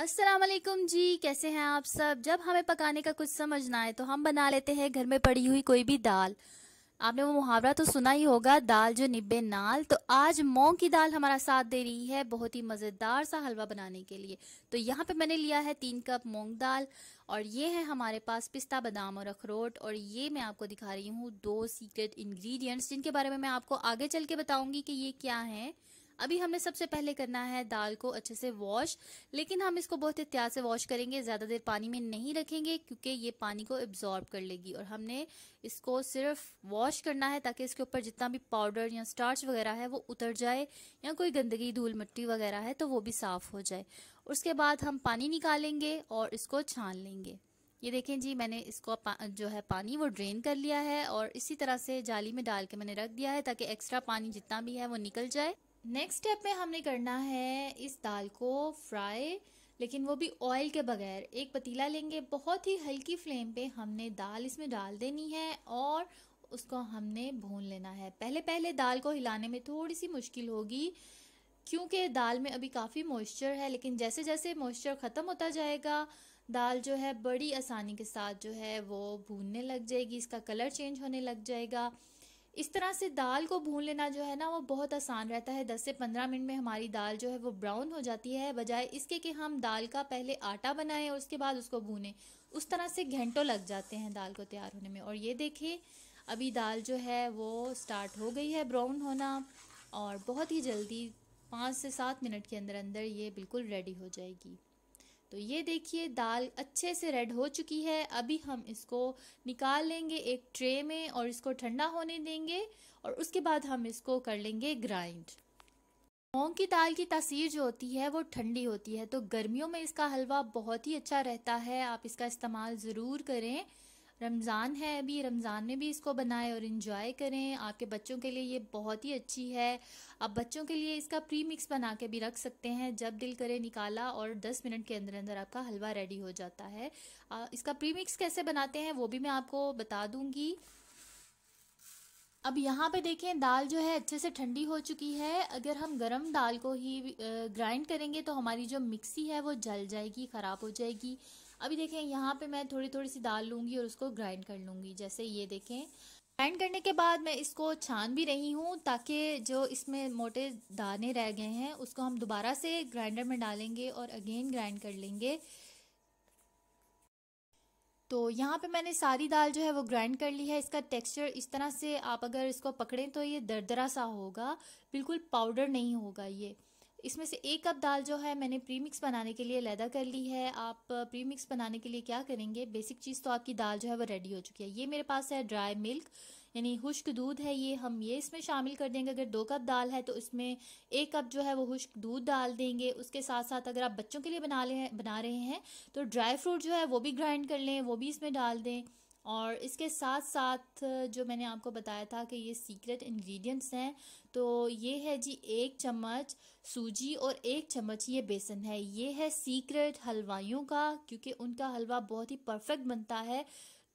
असलम जी कैसे हैं आप सब जब हमें पकाने का कुछ ना आए तो हम बना लेते हैं घर में पड़ी हुई कोई भी दाल आपने वो मुहावरा तो सुना ही होगा दाल जो निब्बे नाल तो आज मोंग की दाल हमारा साथ दे रही है बहुत ही मज़ेदार सा हलवा बनाने के लिए तो यहाँ पे मैंने लिया है तीन कप मोंग दाल और ये है हमारे पास पिस्ता बादाम और अखरोट और ये मैं आपको दिखा रही हूँ दो सीक्रेट इंग्रेडिएंट्स जिनके बारे में मैं आपको आगे चल के बताऊँगी कि ये क्या है अभी हमें सबसे पहले करना है दाल को अच्छे से वॉश लेकिन हम इसको बहुत एहतियात से वॉश करेंगे ज़्यादा देर पानी में नहीं रखेंगे क्योंकि ये पानी को एब्जॉर्ब कर लेगी और हमने इसको सिर्फ वॉश करना है ताकि इसके ऊपर जितना भी पाउडर या स्टार्च वगैरह है वो उतर जाए या कोई गंदगी धूल मिट्टी वगैरह है तो वो भी साफ़ हो जाए उसके बाद हम पानी निकालेंगे और इसको छान लेंगे ये देखें जी मैंने इसको जो है पानी वो ड्रेन कर लिया है और इसी तरह से जाली में डाल के मैंने रख दिया है ताकि एक्स्ट्रा पानी जितना भी है वो निकल जाए नेक्स्ट स्टेप में हमने करना है इस दाल को फ्राई लेकिन वो भी ऑयल के बगैर एक पतीला लेंगे बहुत ही हल्की फ्लेम पे हमने दाल इसमें डाल देनी है और उसको हमने भून लेना है पहले पहले दाल को हिलाने में थोड़ी सी मुश्किल होगी क्योंकि दाल में अभी काफ़ी मॉइस्चर है लेकिन जैसे जैसे मॉइस्चर ख़त्म होता जाएगा दाल जो है बड़ी आसानी के साथ जो है वो भूनने लग जाएगी इसका कलर चेंज होने लग जाएगा इस तरह से दाल को भून लेना जो है ना वो बहुत आसान रहता है 10 से 15 मिनट में हमारी दाल जो है वो ब्राउन हो जाती है बजाय इसके कि हम दाल का पहले आटा बनाएं और उसके बाद उसको भूनें उस तरह से घंटों लग जाते हैं दाल को तैयार होने में और ये देखिए अभी दाल जो है वो स्टार्ट हो गई है ब्राउन होना और बहुत ही जल्दी पाँच से सात मिनट के अंदर अंदर ये बिल्कुल रेडी हो जाएगी तो ये देखिए दाल अच्छे से रेड हो चुकी है अभी हम इसको निकाल लेंगे एक ट्रे में और इसको ठंडा होने देंगे और उसके बाद हम इसको कर लेंगे ग्राइंड मूंग की दाल की तासीर जो होती है वो ठंडी होती है तो गर्मियों में इसका हलवा बहुत ही अच्छा रहता है आप इसका इस्तेमाल ज़रूर करें रमज़ान है अभी रमज़ान में भी इसको बनाएं और इन्जॉय करें आपके बच्चों के लिए ये बहुत ही अच्छी है आप बच्चों के लिए इसका प्री मिक्स बना के भी रख सकते हैं जब दिल करे निकाला और 10 मिनट के अंदर अंदर आपका हलवा रेडी हो जाता है इसका प्री मिक्स कैसे बनाते हैं वो भी मैं आपको बता दूँगी अब यहाँ पे देखें दाल जो है अच्छे से ठंडी हो चुकी है अगर हम गरम दाल को ही ग्राइंड करेंगे तो हमारी जो मिक्सी है वो जल जाएगी ख़राब हो जाएगी अभी देखें यहाँ पे मैं थोड़ी थोड़ी सी दाल लूँगी और उसको ग्राइंड कर लूँगी जैसे ये देखें ग्राइंड करने के बाद मैं इसको छान भी रही हूँ ताकि जो इसमें मोटे दाने रह गए हैं उसको हम दोबारा से ग्राइंडर में डालेंगे और अगेन ग्राइंड कर लेंगे तो यहाँ पे मैंने सारी दाल जो है वो ग्राइंड कर ली है इसका टेक्सचर इस तरह से आप अगर इसको पकड़ें तो ये दरदरा सा होगा बिल्कुल पाउडर नहीं होगा ये इसमें से एक कप दाल जो है मैंने प्री मिक्स बनाने के लिए लैदा कर ली है आप प्री मिक्स बनाने के लिए क्या करेंगे बेसिक चीज़ तो आपकी दाल जो है वो रेडी हो चुकी है ये मेरे पास है ड्राई मिल्क यानी खुश्क दूध है ये हम ये इसमें शामिल कर देंगे अगर दो कप दाल है तो इसमें एक कप जो है वो खुश्क दूध डाल देंगे उसके साथ साथ अगर आप बच्चों के लिए बना ले बना रहे हैं तो ड्राई फ्रूट जो है वो भी ग्राइंड कर लें वो भी इसमें डाल दें और इसके साथ साथ जो मैंने आपको बताया था कि ये सीक्रेट इंग्रेडिएंट्स हैं तो ये है जी एक चम्मच सूजी और एक चम्मच ये बेसन है ये है सीक्रेट हलवाइयों का क्योंकि उनका हलवा बहुत ही परफेक्ट बनता है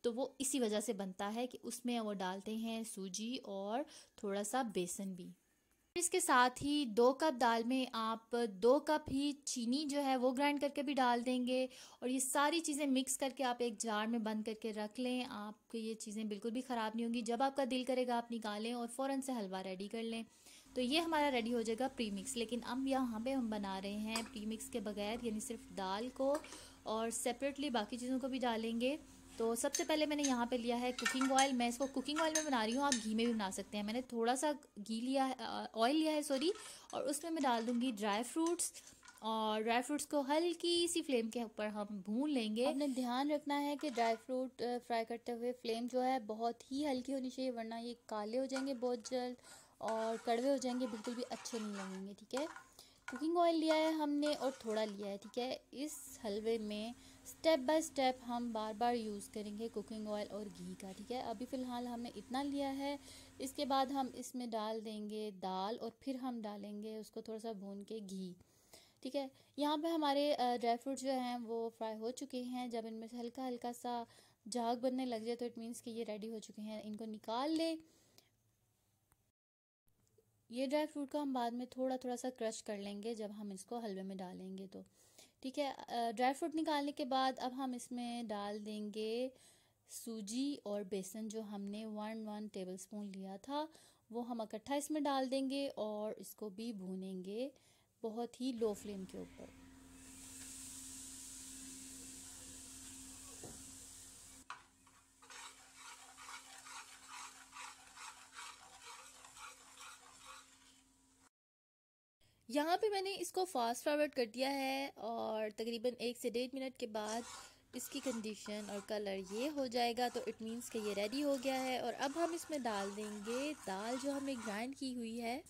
तो वो इसी वजह से बनता है कि उसमें वो डालते हैं सूजी और थोड़ा सा बेसन भी इसके साथ ही दो कप दाल में आप दो कप ही चीनी जो है वो ग्राइंड करके भी डाल देंगे और ये सारी चीज़ें मिक्स करके आप एक जार में बंद करके रख लें आपको ये चीज़ें बिल्कुल भी ख़राब नहीं होंगी जब आपका दिल करेगा आप निकालें और फ़ौरन से हलवा रेडी कर लें तो ये हमारा रेडी हो जाएगा प्री मिक्स लेकिन अब यहाँ पे हम बना रहे हैं प्री मिक्स के बगैर यानी सिर्फ दाल को और सेपरेटली बाकी चीज़ों को भी डालेंगे तो सबसे पहले मैंने यहाँ पे लिया है कुकिंग ऑयल मैं इसको कुकिंग ऑयल में बना रही हूँ आप घी में भी बना सकते हैं मैंने थोड़ा सा घी लिया है ऑयल लिया है सॉरी और उसमें मैं डाल दूँगी ड्राई फ्रूट्स और ड्राई फ्रूट्स को हल्की सी फ्लेम के ऊपर हम भून लेंगे हमने ध्यान रखना है कि ड्राई फ्रूट फ्राई करते हुए फ्लेम जो है बहुत ही हल्की होनी चाहिए वरना ये काले हो जाएंगे बहुत जल्द और कड़वे हो जाएंगे बिल्कुल भी अच्छे नहीं लगेंगे ठीक है कुकिंग ऑयल लिया है हमने और थोड़ा लिया है ठीक है इस हलवे में स्टेप बाय स्टेप हम बार बार यूज़ करेंगे कुकिंग ऑयल और घी का ठीक है अभी फ़िलहाल हमने इतना लिया है इसके बाद हम इसमें डाल देंगे दाल और फिर हम डालेंगे उसको थोड़ा सा भून के घी ठीक है यहाँ पे हमारे ड्राई फ्रूट जो हैं वो फ्राई हो चुके हैं जब इनमें से हल्का हल्का सा झाग बनने लग जाए तो इट मीन्स कि ये रेडी हो चुके हैं इनको निकाल लें ये ड्राई फ्रूट को हम बाद में थोड़ा थोड़ा सा क्रश कर लेंगे जब हम इसको हलवे में डालेंगे तो ठीक है ड्राई फ्रूट निकालने के बाद अब हम इसमें डाल देंगे सूजी और बेसन जो हमने वन वन टेबल स्पून लिया था वो हम इकट्ठा इसमें डाल देंगे और इसको भी भूनेंगे बहुत ही लो फ्लेम के ऊपर यहाँ पे मैंने इसको फास्ट फॉरवर्ड कर दिया है और तकरीबन एक से डेढ़ मिनट के बाद इसकी कंडीशन और कलर ये हो जाएगा तो इट मीन्स कि ये रेडी हो गया है और अब हम इसमें डाल देंगे दाल जो हमने ग्राइंड की हुई है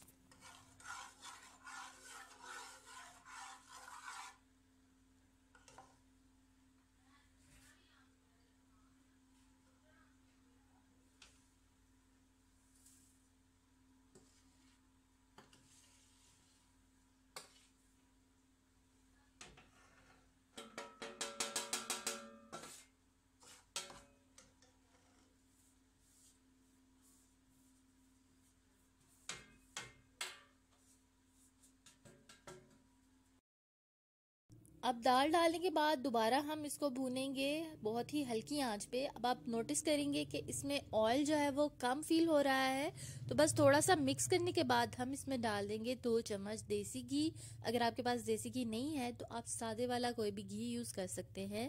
अब दाल डालने के बाद दोबारा हम इसको भूनेंगे बहुत ही हल्की आंच पे अब आप नोटिस करेंगे कि इसमें ऑयल जो है वो कम फील हो रहा है तो बस थोड़ा सा मिक्स करने के बाद हम इसमें डाल देंगे दो चम्मच देसी घी अगर आपके पास देसी घी नहीं है तो आप सादे वाला कोई भी घी यूज़ कर सकते हैं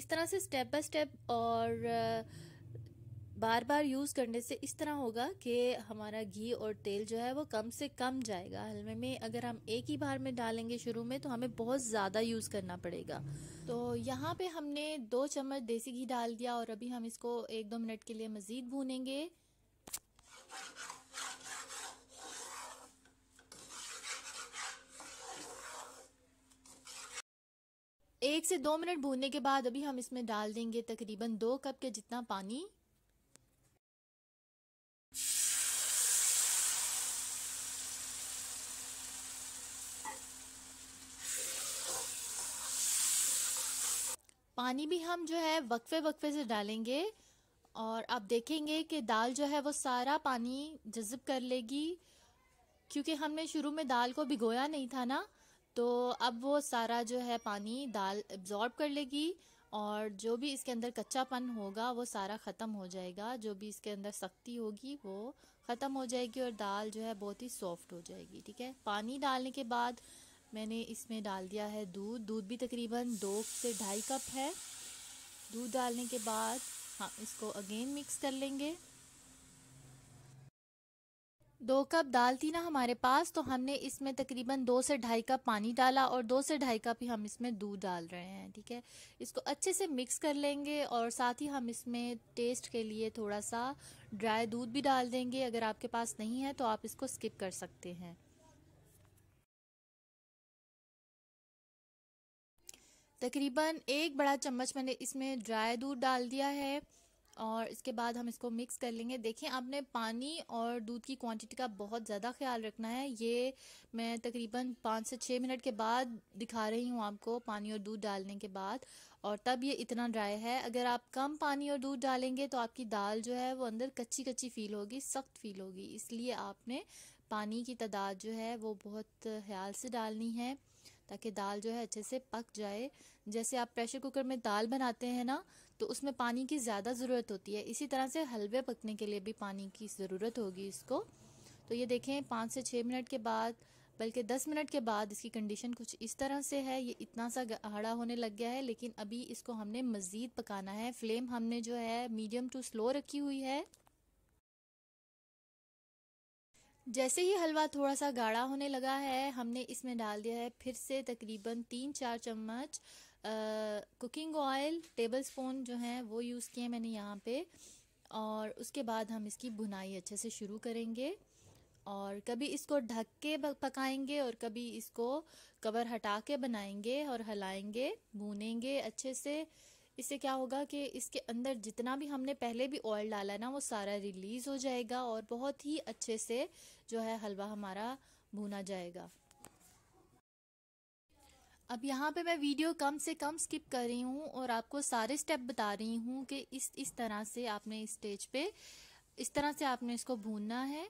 इस तरह से स्टेप बाय स्टेप और बार बार यूज़ करने से इस तरह होगा कि हमारा घी और तेल जो है वो कम से कम जाएगा हलवे में अगर हम एक ही बार में डालेंगे शुरू में तो हमें बहुत ज़्यादा यूज़ करना पड़ेगा तो यहाँ पे हमने दो चम्मच देसी घी डाल दिया और अभी हम इसको एक दो मिनट के लिए मज़ीद भूनेंगे एक से दो मिनट भूनने के बाद अभी हम इसमें डाल देंगे तकरीबन दो कप के जितना पानी पानी भी हम जो है वक्फे वक्फे से डालेंगे और आप देखेंगे कि दाल जो है वो सारा पानी जज्ब कर लेगी क्योंकि हमने शुरू में दाल को भिगोया नहीं था ना तो अब वो सारा जो है पानी दाल एब्जॉर्ब कर लेगी और जो भी इसके अंदर कच्चापन होगा वो सारा ख़त्म हो जाएगा जो भी इसके अंदर सख्ती होगी वो ख़त्म हो जाएगी और दाल जो है बहुत ही सॉफ्ट हो जाएगी ठीक है पानी डालने के बाद मैंने इसमें डाल दिया है दूध दूध भी तकरीबन दो से ढाई कप है दूध डालने के बाद हम इसको अगेन मिक्स कर लेंगे दो कप दाल थी ना हमारे पास तो हमने इसमें तकरीबन दो से ढाई कप पानी डाला और दो से ढाई कप ही हम इसमें दूध डाल रहे हैं ठीक है इसको अच्छे से मिक्स कर लेंगे और साथ ही हम इसमें टेस्ट के लिए थोड़ा सा ड्राई दूध भी डाल देंगे अगर आपके पास नहीं है तो आप इसको स्किप कर सकते हैं तकरीबन एक बड़ा चम्मच मैंने इसमें ड्राई दूध डाल दिया है और इसके बाद हम इसको मिक्स कर लेंगे देखें आपने पानी और दूध की क्वांटिटी का बहुत ज़्यादा ख्याल रखना है ये मैं तकरीबन पाँच से छः मिनट के बाद दिखा रही हूँ आपको पानी और दूध डालने के बाद और तब ये इतना ड्राई है अगर आप कम पानी और दूध डालेंगे तो आपकी दाल जो है वो अंदर कच्ची कच्ची फील होगी सख्त फील होगी इसलिए आपने पानी की तादाद जो है वो बहुत ख्याल से डालनी है ताकि दाल जो है अच्छे से पक जाए जैसे आप प्रेशर कुकर में दाल बनाते हैं ना तो उसमें पानी की ज़्यादा ज़रूरत होती है इसी तरह से हलवे पकने के लिए भी पानी की ज़रूरत होगी इसको तो ये देखें पाँच से छः मिनट के बाद बल्कि दस मिनट के बाद इसकी कंडीशन कुछ इस तरह से है ये इतना सा गाढ़ा होने लग गया है लेकिन अभी इसको हमने मज़ीद पकाना है फ्लेम हमने जो है मीडियम टू स्लो रखी हुई है जैसे ही हलवा थोड़ा सा गाढ़ा होने लगा है हमने इसमें डाल दिया है फिर से तकरीबन तीन चार चम्मच कुकिंग ऑयल टेबल स्पून जो है वो यूज़ किए मैंने यहाँ पे और उसके बाद हम इसकी भुनाई अच्छे से शुरू करेंगे और कभी इसको ढक के पकाएंगे और कभी इसको कवर हटा के बनाएंगे और हलाएंगे भूनेंगे अच्छे से इससे क्या होगा कि इसके अंदर जितना भी हमने पहले भी ऑयल डाला ना वो सारा रिलीज़ हो जाएगा और बहुत ही अच्छे से जो है हलवा हमारा भुना जाएगा अब यहाँ पे मैं वीडियो कम से कम स्किप कर रही हूँ और आपको सारे स्टेप बता रही हूँ कि इस इस तरह से आपने इस स्टेज पे इस तरह से आपने इसको भूनना है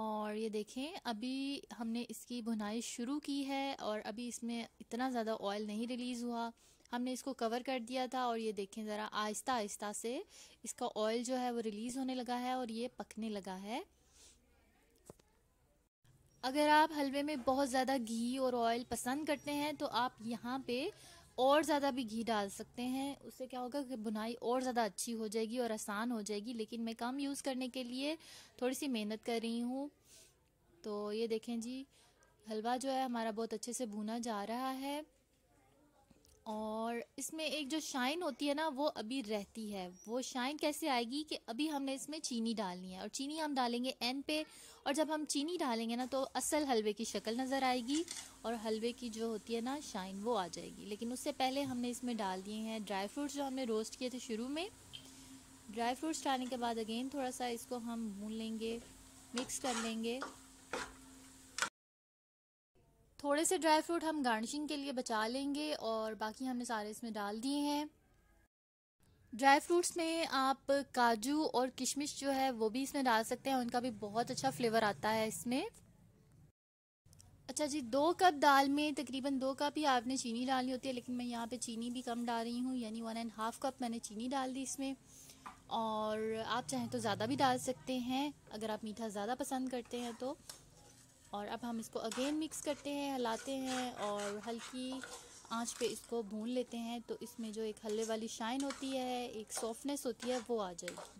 और ये देखें अभी हमने इसकी भुनाई शुरू की है और अभी इसमें इतना ज़्यादा ऑयल नहीं रिलीज़ हुआ हमने इसको कवर कर दिया था और ये देखें ज़रा आहिस्ता आहिस्ता से इसका ऑयल जो है वो रिलीज़ होने लगा है और ये पकने लगा है अगर आप हलवे में बहुत ज़्यादा घी और ऑयल पसंद करते हैं तो आप यहाँ पे और ज़्यादा भी घी डाल सकते हैं उससे क्या होगा कि बुनाई और ज़्यादा अच्छी हो जाएगी और आसान हो जाएगी लेकिन मैं कम यूज़ करने के लिए थोड़ी सी मेहनत कर रही हूँ तो ये देखें जी हलवा जो है हमारा बहुत अच्छे से भुना जा रहा है और इसमें एक जो शाइन होती है ना वो अभी रहती है वो शाइन कैसे आएगी कि अभी हमने इसमें चीनी डालनी है और चीनी हम डालेंगे एन पे और जब हम चीनी डालेंगे ना तो असल हलवे की शक्ल नज़र आएगी और हलवे की जो होती है ना शाइन वो आ जाएगी लेकिन उससे पहले हमने इसमें डाल दिए हैं ड्राई फ्रूट्स जो हमने रोस्ट किए थे शुरू में ड्राई फ्रूट्स डालने के बाद अगेन थोड़ा सा इसको हम भून लेंगे मिक्स कर लेंगे थोड़े से ड्राई फ्रूट हम गार्निशिंग के लिए बचा लेंगे और बाकी हमने सारे इसमें डाल दिए हैं ड्राई फ्रूट्स में आप काजू और किशमिश जो है वो भी इसमें डाल सकते हैं उनका भी बहुत अच्छा फ्लेवर आता है इसमें अच्छा जी दो कप दाल में तकरीबन दो कप ही आपने चीनी डालनी होती है लेकिन मैं यहाँ पे चीनी भी कम डाल रही हूँ यानी वन एंड हाफ कप मैंने चीनी डाल दी इसमें और आप चाहें तो ज़्यादा भी डाल सकते हैं अगर आप मीठा ज़्यादा पसंद करते हैं तो और अब हम इसको अगेन मिक्स करते हैं हलाते हैं और हल्की आंच पे इसको भून लेते हैं तो इसमें जो एक हल्ले वाली शाइन होती है एक सॉफ्टनेस होती है वो आ जाएगी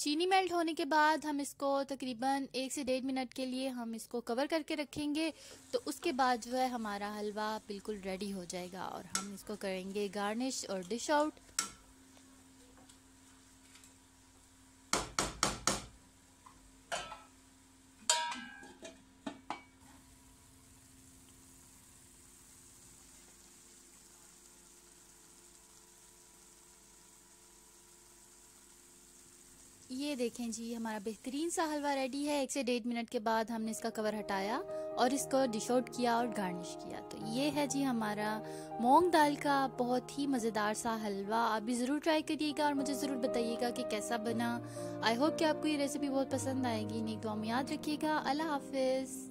चीनी मेल्ट होने के बाद हम इसको तकरीबन एक से डेढ़ मिनट के लिए हम इसको कवर करके रखेंगे तो उसके बाद जो है हमारा हलवा बिल्कुल रेडी हो जाएगा और हम इसको करेंगे गार्निश और डिश आउट ये देखें जी हमारा बेहतरीन सा हलवा रेडी है एक से डेढ़ मिनट के बाद हमने इसका कवर हटाया और इसको डिश आउट किया और गार्निश किया तो ये है जी हमारा मोंग दाल का बहुत ही मज़ेदार सा हलवा आप भी ज़रूर ट्राई करिएगा और मुझे ज़रूर बताइएगा कि कैसा बना आई होप कि आपको ये रेसिपी बहुत पसंद आएगी नहीं तो हम याद रखिएगा अल्लाह हाफिज़